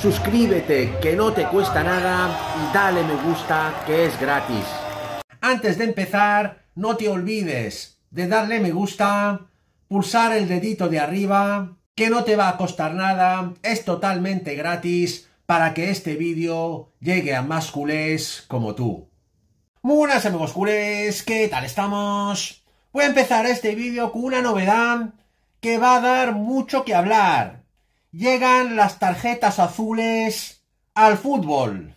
suscríbete que no te cuesta nada y dale me gusta que es gratis. Antes de empezar, no te olvides de darle me gusta, pulsar el dedito de arriba, que no te va a costar nada, es totalmente gratis para que este vídeo llegue a más culés como tú. Muy buenas amigos culés, ¿qué tal estamos? Voy a empezar este vídeo con una novedad que va a dar mucho que hablar llegan las tarjetas azules al fútbol.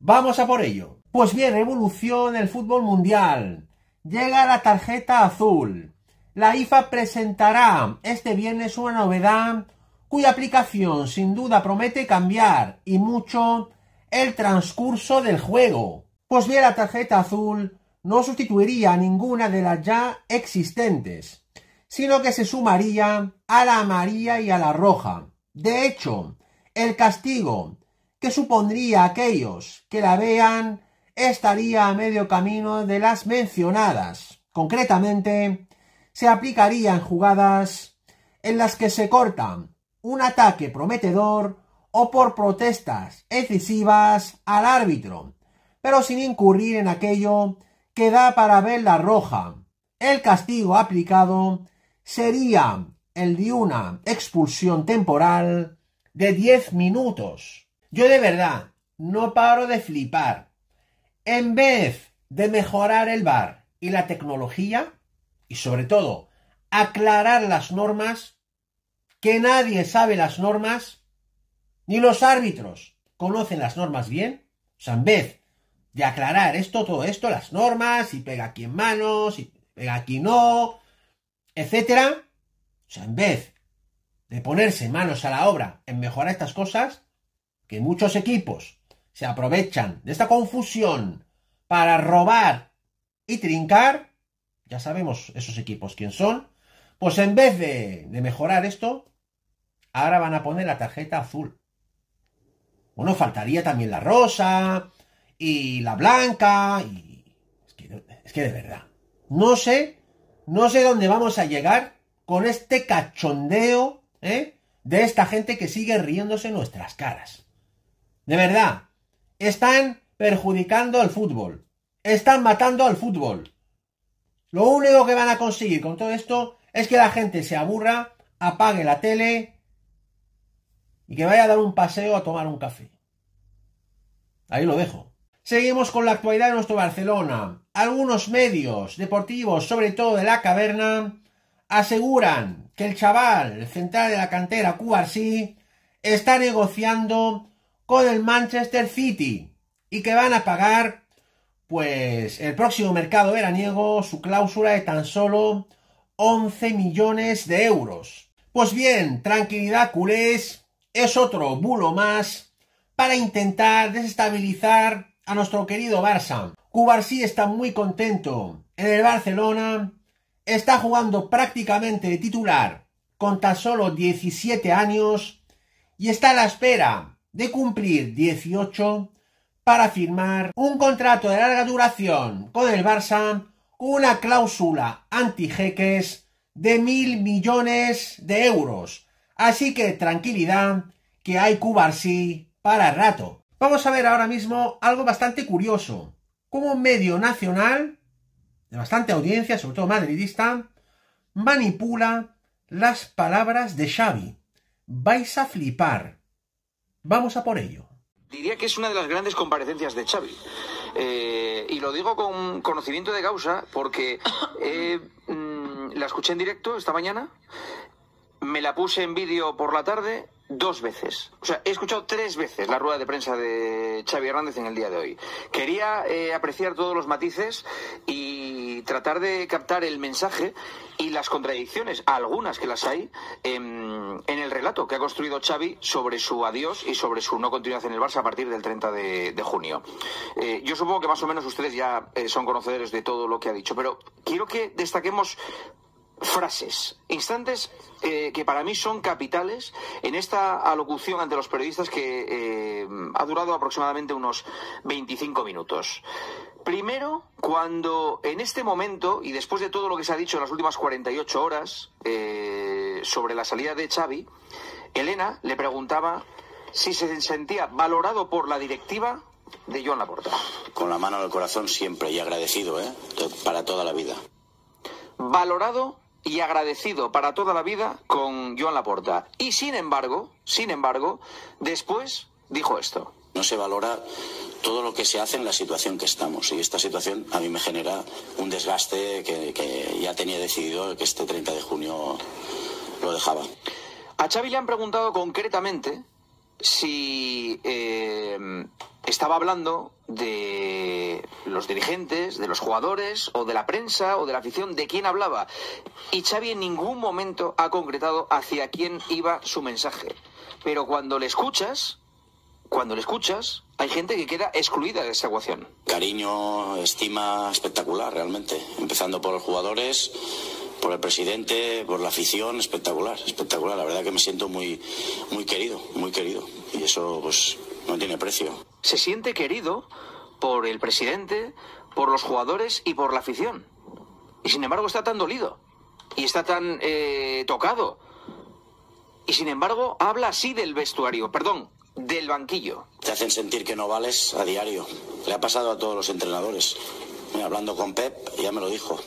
Vamos a por ello. Pues bien, evolución el fútbol mundial. Llega la tarjeta azul. La IFA presentará este viernes una novedad cuya aplicación sin duda promete cambiar y mucho el transcurso del juego. Pues bien, la tarjeta azul no sustituiría a ninguna de las ya existentes sino que se sumaría a la amarilla y a la roja. De hecho, el castigo que supondría aquellos que la vean estaría a medio camino de las mencionadas. Concretamente, se aplicaría en jugadas en las que se corta un ataque prometedor o por protestas excesivas al árbitro, pero sin incurrir en aquello que da para ver la roja. El castigo aplicado sería el de una expulsión temporal de 10 minutos. Yo de verdad no paro de flipar. En vez de mejorar el bar y la tecnología, y sobre todo aclarar las normas, que nadie sabe las normas, ni los árbitros conocen las normas bien, o sea, en vez de aclarar esto, todo esto, las normas, y pega aquí en manos, y pega aquí no, etcétera. O sea, en vez de ponerse manos a la obra en mejorar estas cosas, que muchos equipos se aprovechan de esta confusión para robar y trincar, ya sabemos esos equipos quién son, pues en vez de, mejorar esto, ahora van a poner la tarjeta azul. Bueno, faltaría también la rosa y la blanca y... Es que, es que de verdad, no sé no sé dónde vamos a llegar con este cachondeo ¿eh? de esta gente que sigue riéndose nuestras caras. De verdad, están perjudicando al fútbol. Están matando al fútbol. Lo único que van a conseguir con todo esto es que la gente se aburra, apague la tele y que vaya a dar un paseo a tomar un café. Ahí lo dejo. Seguimos con la actualidad de nuestro Barcelona. Algunos medios deportivos, sobre todo de la caverna, aseguran que el chaval central de la cantera Cubarsí está negociando con el Manchester City y que van a pagar pues el próximo mercado veraniego su cláusula de tan solo 11 millones de euros. Pues bien, tranquilidad culés, es otro bulo más para intentar desestabilizar a nuestro querido Barça. Cubarsí está muy contento. En el Barcelona está jugando prácticamente de titular con tan solo 17 años y está a la espera de cumplir 18 para firmar un contrato de larga duración con el Barça una cláusula anti-jeques de mil millones de euros. Así que tranquilidad, que hay Cubarsí para rato. Vamos a ver ahora mismo algo bastante curioso. Cómo un medio nacional, de bastante audiencia, sobre todo madridista, manipula las palabras de Xavi. Vais a flipar. Vamos a por ello. Diría que es una de las grandes comparecencias de Xavi. Eh, y lo digo con conocimiento de causa porque eh, mm, la escuché en directo esta mañana, me la puse en vídeo por la tarde dos veces. O sea, he escuchado tres veces la rueda de prensa de Xavi Hernández en el día de hoy. Quería eh, apreciar todos los matices y tratar de captar el mensaje y las contradicciones, algunas que las hay, en, el relato que ha construido Xavi sobre su adiós y sobre su no continuidad en el Barça a partir del 30 de, junio. Eh, yo supongo que más o menos ustedes ya eh, son conocedores de todo lo que ha dicho, pero quiero que destaquemos frases, instantes eh, que para mí son capitales en esta alocución ante los periodistas que eh, ha durado aproximadamente unos 25 minutos. Primero, cuando en este momento, y después de todo lo que se ha dicho en las últimas 48 horas eh, sobre la salida de Xavi, Elena le preguntaba si se sentía valorado por la directiva de John Laporta. Con la mano en corazón siempre y agradecido, ¿eh? Para toda la vida. Valorado y agradecido para toda la vida con Joan Laporta. Y sin embargo, sin embargo, después dijo esto. No se valora todo lo que se hace en la situación que estamos. Y esta situación a mí me genera un desgaste que, ya tenía decidido que este 30 de junio lo dejaba. A Xavi le han preguntado concretamente si eh, estaba hablando de los dirigentes, de los jugadores o de la prensa o de la afición de quién hablaba. Y Xavi en ningún momento ha concretado hacia quién iba su mensaje. Pero cuando le escuchas, cuando le escuchas, hay gente que queda excluida de esa ecuación. Cariño, estima espectacular realmente, empezando por los jugadores por el presidente, por la afición, espectacular, espectacular. La verdad que me siento muy, muy querido, muy querido. Y eso pues no tiene precio. Se siente querido por el presidente, por los jugadores y por la afición. Y sin embargo está tan dolido y está tan eh, tocado. Y sin embargo habla así del vestuario, perdón, del banquillo. Te hacen sentir que no vales a diario. Le ha pasado a todos los entrenadores. hablando con Pep, ya me lo dijo.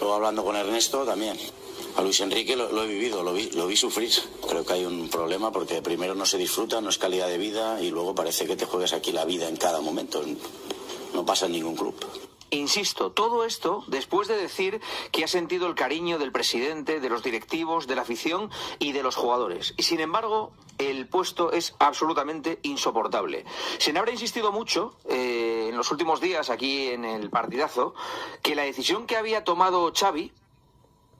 Luego hablando con Ernesto también. A Luis Enrique lo, he vivido, lo vi, lo vi, sufrir. Creo que hay un problema porque primero no se disfruta, no es calidad de vida y luego parece que te juegas aquí la vida en cada momento. No pasa en ningún club. Insisto, todo esto después de decir que ha sentido el cariño del presidente, de los directivos, de la afición y de los jugadores. Y sin embargo, el puesto es absolutamente insoportable. Se me habrá insistido mucho eh, en los últimos días aquí en el partidazo que la decisión que había tomado Xavi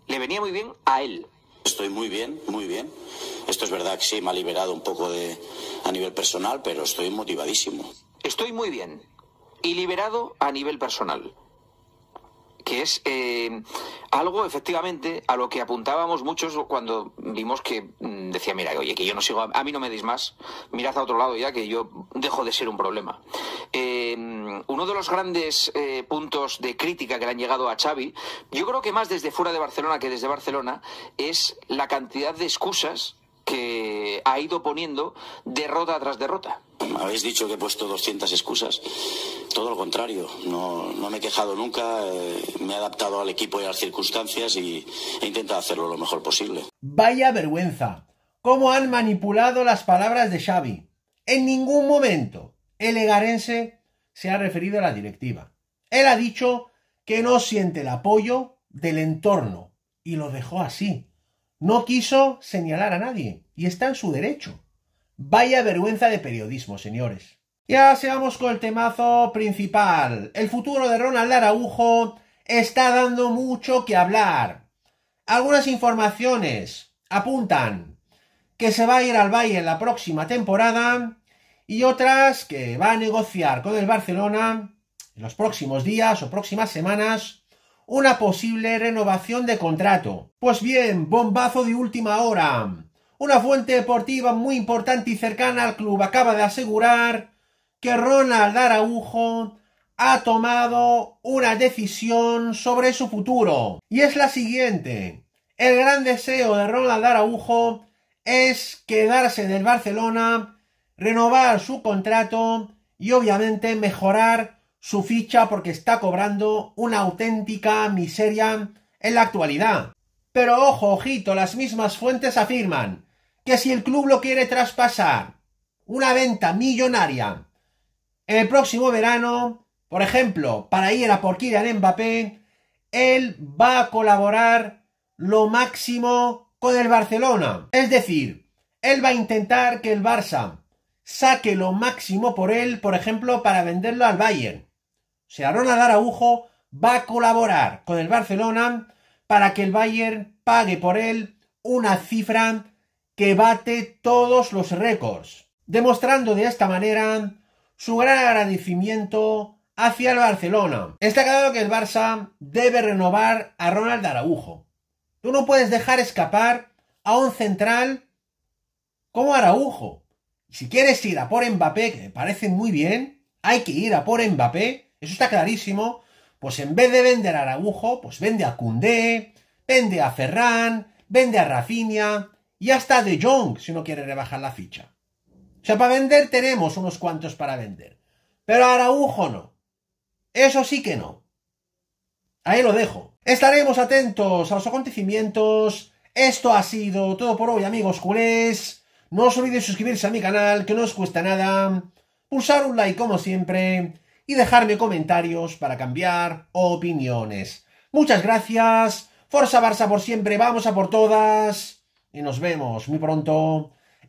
le venía muy bien a él. Estoy muy bien, muy bien. Esto es verdad que sí, me ha liberado un poco de, a nivel personal, pero estoy motivadísimo. Estoy muy bien y liberado a nivel personal que es eh, algo efectivamente a lo que apuntábamos muchos cuando vimos que mm, decía, mira, oye, que yo no sigo, a, mí no me deis más, mirad a otro lado ya que yo dejo de ser un problema. Eh, uno de los grandes eh, puntos de crítica que le han llegado a Xavi, yo creo que más desde fuera de Barcelona que desde Barcelona, es la cantidad de excusas que ha ido poniendo derrota tras derrota. Habéis dicho que he puesto 200 excusas. Todo lo contrario, no, me he quejado nunca, eh, me he adaptado al equipo y a las circunstancias y he intentado hacerlo lo mejor posible. Vaya vergüenza, cómo han manipulado las palabras de Xavi. En ningún momento el egarense se ha referido a la directiva. Él ha dicho que no siente el apoyo del entorno y lo dejó así. No quiso señalar a nadie y está en su derecho. Vaya vergüenza de periodismo, señores. Ya seamos con el temazo principal. El futuro de Ronald Araujo está dando mucho que hablar. Algunas informaciones apuntan que se va a ir al en la próxima temporada y otras que va a negociar con el Barcelona en los próximos días o próximas semanas una posible renovación de contrato. Pues bien, bombazo de última hora. Una fuente deportiva muy importante y cercana al club acaba de asegurar que Ronald Araujo ha tomado una decisión sobre su futuro. Y es la siguiente. El gran deseo de Ronald Araujo es quedarse en el Barcelona, renovar su contrato y obviamente mejorar su ficha porque está cobrando una auténtica miseria en la actualidad. Pero ojo, ojito, las mismas fuentes afirman que si el club lo quiere traspasar, una venta millonaria en el próximo verano, por ejemplo, para ir a por de Mbappé, él va a colaborar lo máximo con el Barcelona. Es decir, él va a intentar que el Barça saque lo máximo por él, por ejemplo, para venderlo al Bayern. O sea, Ronald Araujo va a colaborar con el Barcelona para que el Bayern pague por él una cifra que bate todos los récords, demostrando de esta manera su gran agradecimiento hacia el Barcelona. Está claro que el Barça debe renovar a Ronald Araujo. Tú no puedes dejar escapar a un central como Araujo. Si quieres ir a por Mbappé, que me parece muy bien, hay que ir a por Mbappé, eso está clarísimo. Pues en vez de vender a Araujo, pues vende a Cundé, vende a Ferran, vende a Rafinha y hasta a De Jong si no quiere rebajar la ficha. O sea, para vender tenemos unos cuantos para vender. Pero Araújo no. Eso sí que no. Ahí lo dejo. Estaremos atentos a los acontecimientos. Esto ha sido todo por hoy, amigos culés. No os olvidéis suscribirse a mi canal, que no os cuesta nada. Pulsar un like como siempre. Y dejarme comentarios para cambiar opiniones. Muchas gracias. Forza Barça por siempre. Vamos a por todas. Y nos vemos muy pronto